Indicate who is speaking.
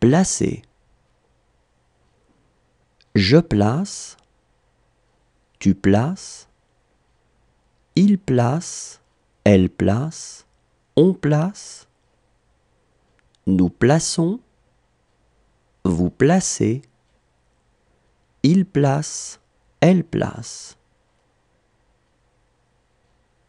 Speaker 1: placer. Je place, tu places, il place, elle place, on place, nous plaçons, vous placez, il place, elle place.